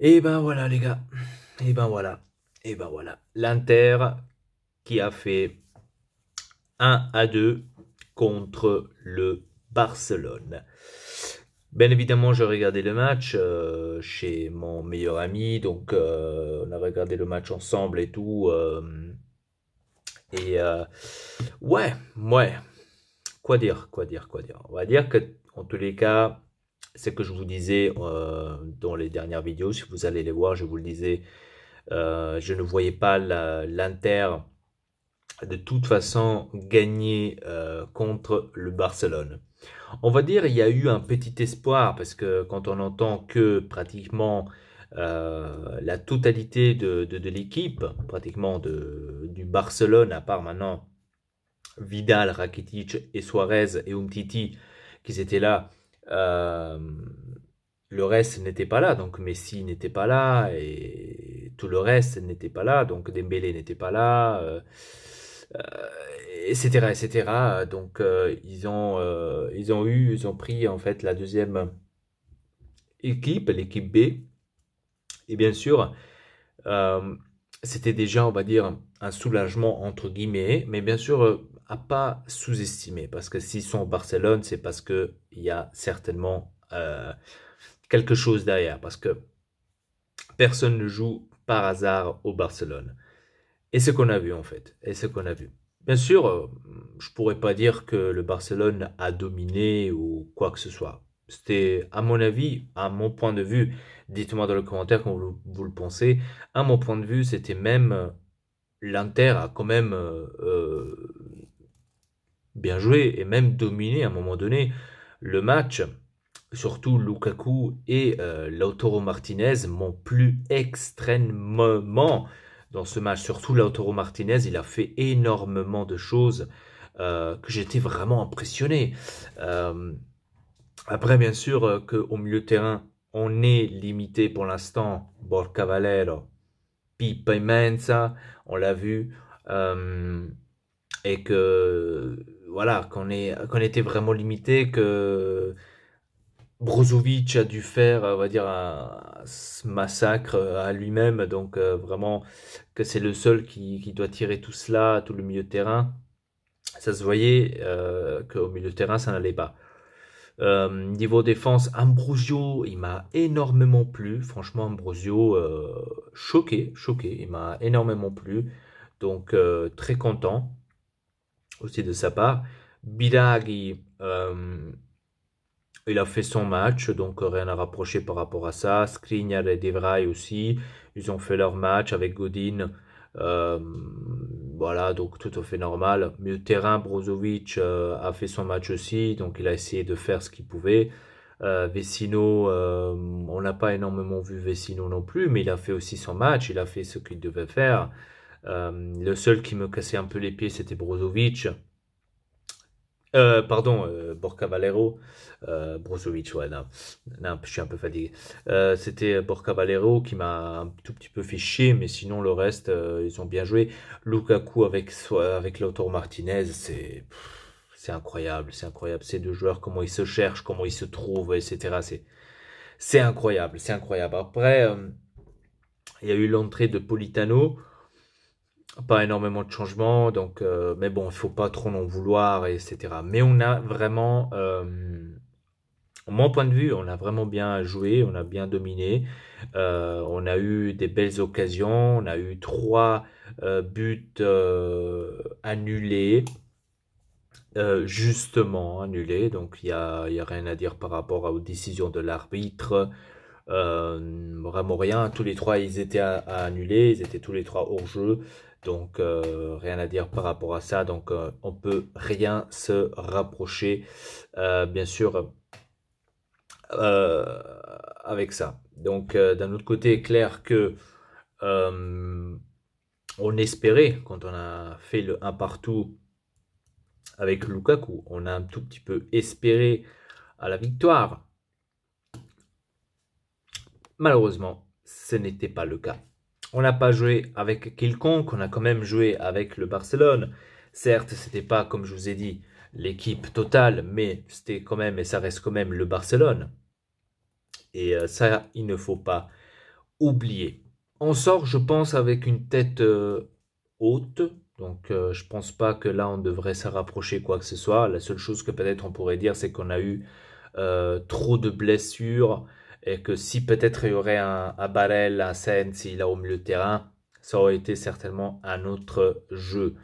Et eh ben voilà les gars. Et eh ben voilà. Et eh ben voilà. L'Inter qui a fait 1 à 2 contre le Barcelone. Bien évidemment, je regardais le match euh, chez mon meilleur ami, donc euh, on a regardé le match ensemble et tout. Euh, et ouais, ouais. Quoi dire, quoi dire, quoi dire. On va dire que en tous les cas, c'est ce que je vous disais euh, dans les dernières vidéos, si vous allez les voir, je vous le disais, euh, je ne voyais pas l'Inter de toute façon gagner euh, contre le Barcelone. On va dire il y a eu un petit espoir parce que quand on entend que pratiquement la totalité de, l'équipe, pratiquement de, du Barcelone, à part maintenant Vidal, Rakitic et Suarez et Umtiti qui étaient là, euh, le reste n'était pas là, donc Messi n'était pas là, et tout le reste n'était pas là, donc Dembélé n'était pas là, etc., euh, etc. Donc euh, ils ont, ils ont eu, ils ont pris en fait la deuxième équipe, l'équipe B, et bien sûr, c'était déjà, on va dire, un soulagement entre guillemets, mais bien sûr, pas sous-estimer. Parce que s'ils sont au Barcelone, c'est parce qu'il y a certainement euh, quelque chose derrière. Parce que personne ne joue par hasard au Barcelone. Et ce qu'on a vu en fait. Et ce qu'on a vu. Bien sûr, euh, je pourrais pas dire que le Barcelone a dominé ou quoi que ce soit. C'était, à mon avis, à mon point de vue, dites-moi dans le commentaire comment vous, le pensez, à mon point de vue, c'était même euh, l'Inter a quand même bien joué et même dominé à un moment donné le match. Surtout Lukaku et euh, Lautaro Martinez m'ont plus extrêmement dans ce match. Surtout Lautaro Martinez, il a fait énormément de choses euh, que j'étais vraiment impressionné. Euh, après, bien sûr, qu'au milieu de terrain, on est limité pour l'instant. Borca Valero, Pipa Mensa, on l'a vu. et que voilà, qu'on était vraiment limité, que Brozovic a dû faire, on va dire, un, massacre à lui-même. Donc, euh, vraiment, que c'est le seul qui, doit tirer tout cela, tout le milieu de terrain. Ça se voyait euh, qu'au milieu de terrain, ça n'allait pas. Euh, niveau défense, Ambrosio, il m'a énormément plu. Franchement, Ambrosio, choqué, choqué. Il m'a énormément plu. Donc, très content aussi de sa part. Bilagi, euh, il a fait son match, donc rien à rapprocher par rapport à ça. Skriniar et Devray aussi, ils ont fait leur match avec Godin. Euh, voilà, donc tout à fait normal. Mieux terrain, Brozovic euh, a fait son match aussi, donc il a essayé de faire ce qu'il pouvait. Euh, Vecino, on n'a pas énormément vu Vecino non plus, mais il a fait aussi son match, il a fait ce qu'il devait faire. Euh, le seul qui me cassait un peu les pieds, c'était Brozovic. Euh, pardon, euh, Borca Valero. Brozovic, ouais, je suis un peu fatigué. c'était Borca Valero qui m'a un tout petit peu fait chier, mais sinon, le reste, ils ont bien joué. Lukaku avec, avec Lautaro Martinez, c'est. C'est incroyable, c'est incroyable. Ces deux joueurs, comment ils se cherchent, comment ils se trouvent, etc. C'est incroyable, c'est incroyable. Après, il y a eu l'entrée de Politano pas énormément de changements, donc, euh, mais bon, il ne faut pas trop en vouloir, etc. Mais on a vraiment, euh, mon point de vue, on a vraiment bien joué, on a bien dominé, euh, on a eu des belles occasions, on a eu trois buts annulés. justement annulés. donc il n'y a, y a, rien à dire par rapport aux décisions de l'arbitre, vraiment rien. Tous les trois, ils étaient à, annuler, ils étaient tous les trois hors jeu. Donc euh, rien à dire par rapport à ça. Donc euh, on peut rien se rapprocher, euh, bien sûr, avec ça. Donc d'un autre côté, clair que on espérait quand on a fait le 1 partout avec Lukaku, on a un tout petit peu espéré à la victoire. Malheureusement, ce n'était pas le cas. On n'a pas joué avec quelconque, on a quand même joué avec le Barcelone. Certes, ce n'était pas, comme je vous ai dit, l'équipe totale, mais c'était quand même, et ça reste quand même le Barcelone. Et euh, ça, il ne faut pas oublier. On sort, je pense, avec une tête euh, haute. Donc, je euh, je pense pas que là, on devrait se rapprocher quoi que ce soit. La seule chose que peut-être on pourrait dire, c'est qu'on a eu trop de blessures et que si peut-être il y aurait un, un Barel, un Sensi là au milieu de terrain, ça aurait été certainement un autre jeu.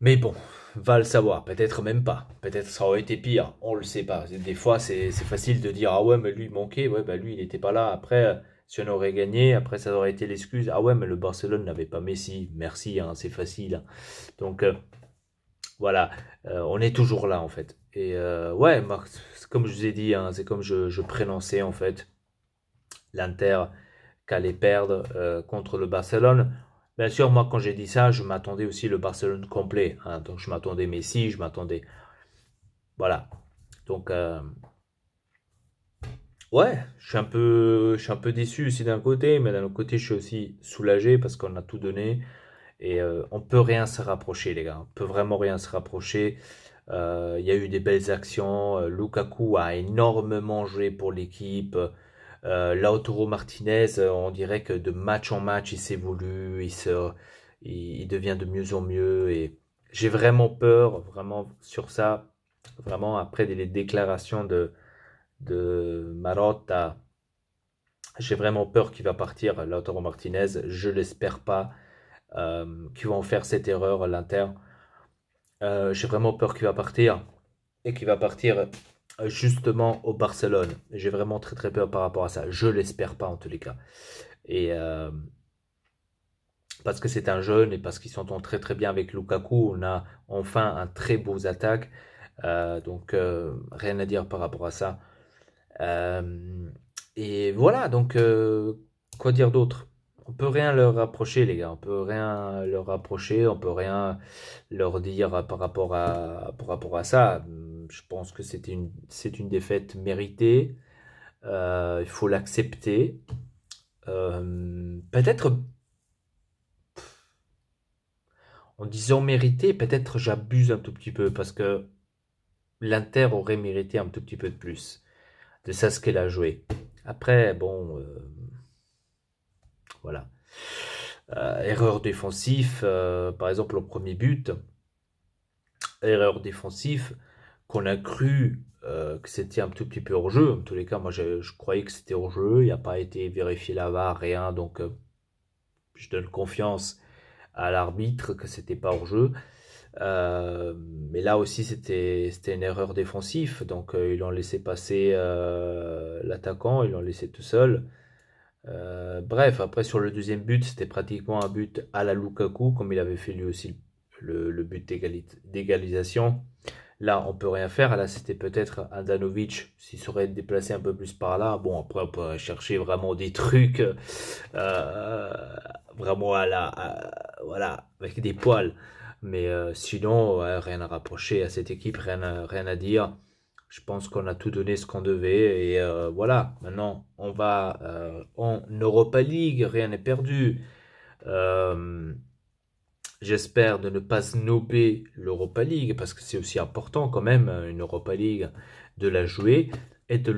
Mais bon, va le savoir, peut-être même pas, peut-être ça aurait été pire, on le sait pas. Des fois, c'est facile de dire ah ouais, mais lui il manquait, ouais, bah lui il n'était pas là. Après, si on aurait gagné, après ça aurait été l'excuse ah ouais, mais le Barcelone n'avait pas Messi, merci, hein, c'est facile. Donc euh, voilà, euh, on est toujours là en fait. Et euh, ouais, Marc, comme je vous ai dit, hein, c'est comme je, prénonçais en fait l'Inter qu'allait perdre euh, contre le Barcelone. Bien sûr, moi quand j'ai dit ça, je m'attendais aussi le Barcelone complet. Hein. donc je m'attendais Messi, je m'attendais... Voilà. Donc... Euh, ouais, je suis, un peu, je suis un peu déçu aussi d'un côté, mais d'un autre côté, je suis aussi soulagé parce qu'on a tout donné. Et on peut rien se rapprocher, les gars. On peut vraiment rien se rapprocher. Euh, il y a eu des belles actions. Euh, Lukaku a énormément joué pour l'équipe. Euh, Lautaro Martinez, on dirait que de match en match, il s'évolue, il, se, il, devient de mieux en mieux. Et j'ai vraiment peur, vraiment sur ça, vraiment après les déclarations de, de Marotta, j'ai vraiment peur qu'il va partir, Lautaro Martinez. Je l'espère pas. Euh, qu'ils vont faire cette erreur à l'Inter. Euh, j'ai vraiment peur qu'il va partir et qu'il va partir euh, justement au Barcelone. J'ai vraiment très très peur par rapport à ça. Je l'espère pas en tous les cas. Et euh, parce que c'est un jeune et parce qu'il s'entend très très bien avec Lukaku, on a enfin un très beau attaque. donc rien à dire par rapport à ça. et voilà, donc quoi dire d'autre on peut rien leur rapprocher, les gars. On peut rien leur rapprocher. On peut rien leur dire par rapport à, rapport à ça. Je pense que c'est une, une défaite méritée. Euh, il faut l'accepter. Euh, peut-être en disant mérité, peut-être j'abuse un tout petit peu parce que l'Inter aurait mérité un tout petit peu de plus de ça ce qu'elle a joué. Après, bon. Euh, voilà. Euh, erreur défensive, euh, par exemple au premier but, erreur défensive qu'on a cru euh, que c'était un tout petit peu hors jeu. En tous les cas, moi je, croyais que c'était hors jeu, il n'y a pas été vérifié là bas rien, donc je donne confiance à l'arbitre que c'était pas hors jeu. mais là aussi, c'était une erreur défensive. Donc, ils l'ont laissé passer l'attaquant, ils l'ont laissé tout seul. Euh, bref, après sur le deuxième but, c'était pratiquement un but à la Lukaku, comme il avait fait lui aussi le, but d'égalisation. Là, on peut rien faire. Là, c'était peut-être Adanovic s'il serait déplacé un peu plus par là. Bon, après, on pourrait chercher vraiment des trucs euh, vraiment à la, voilà, avec des poils. Mais euh, sinon, rien à rapprocher à cette équipe, rien à dire je pense qu'on a tout donné ce qu'on devait et euh, voilà. Maintenant, on va euh, en Europa League, rien n'est perdu. Euh, j'espère de ne pas snobber l'Europa League parce que c'est aussi important quand même une Europa League de la jouer et de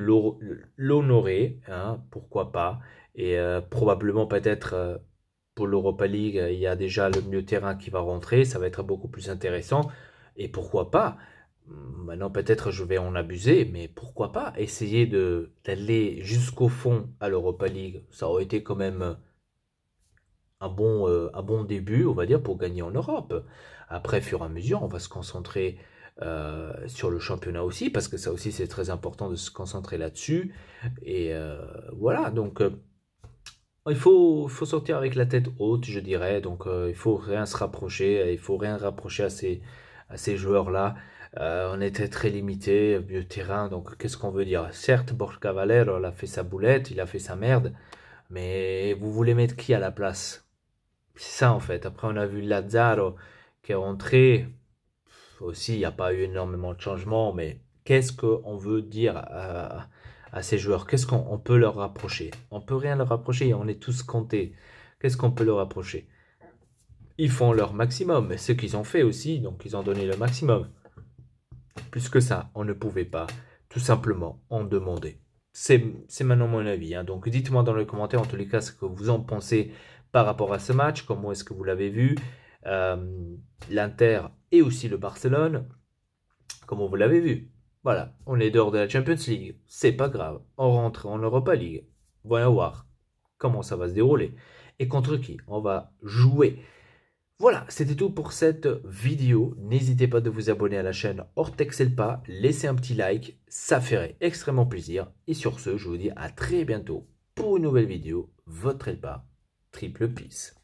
l'honorer, hein, pourquoi pas. Et probablement peut-être pour l'Europa League, il y a déjà le mieux terrain qui va rentrer, ça va être beaucoup plus intéressant. Et pourquoi pas Maintenant, peut-être je vais en abuser, mais pourquoi pas essayer d'aller jusqu'au fond à l'Europa League Ça aurait été quand même un bon, euh, bon début, on va dire, pour gagner en Europe. Après, fur et à mesure, on va se concentrer euh, sur le championnat aussi, parce que ça aussi, c'est très important de se concentrer là-dessus. Et euh, voilà, donc il faut, faut, sortir avec la tête haute, je dirais. Donc il faut rien se rapprocher, il faut rien rapprocher à ces joueurs-là. Euh, on était très limité, vieux terrain, donc qu'est-ce qu'on veut dire Certes, Borja Valero a fait sa boulette, il a fait sa merde, mais vous voulez mettre qui à la place C'est ça en fait. Après, on a vu Lazaro qui est rentré. Aussi, il n'y a pas eu énormément de changements, mais qu'est-ce qu'on veut dire à, ces joueurs Qu'est-ce qu'on peut leur rapprocher On peut rien leur rapprocher, on est tous comptés. Qu'est-ce qu'on peut leur rapprocher Ils font leur maximum, ce qu'ils ont fait aussi, donc ils ont donné le maximum. Plus que ça, on ne pouvait pas tout simplement en demander. C'est maintenant mon avis. Hein. Donc dites-moi dans les commentaires en tous les cas ce que vous en pensez par rapport à ce match, comment est-ce que vous l'avez vu, euh, l'Inter et aussi le Barcelone, comment vous l'avez vu. Voilà, on est dehors de la Champions League, c'est pas grave, on rentre en Europa League, Voyons voir comment ça va se dérouler et contre qui on va jouer. Voilà, c'était tout pour cette vidéo. N'hésitez pas de vous abonner à la chaîne Hortex Elpa, laissez un petit like, ça ferait extrêmement plaisir. Et sur ce, je vous dis à très bientôt pour une nouvelle vidéo. Votre Elpa, triple peace.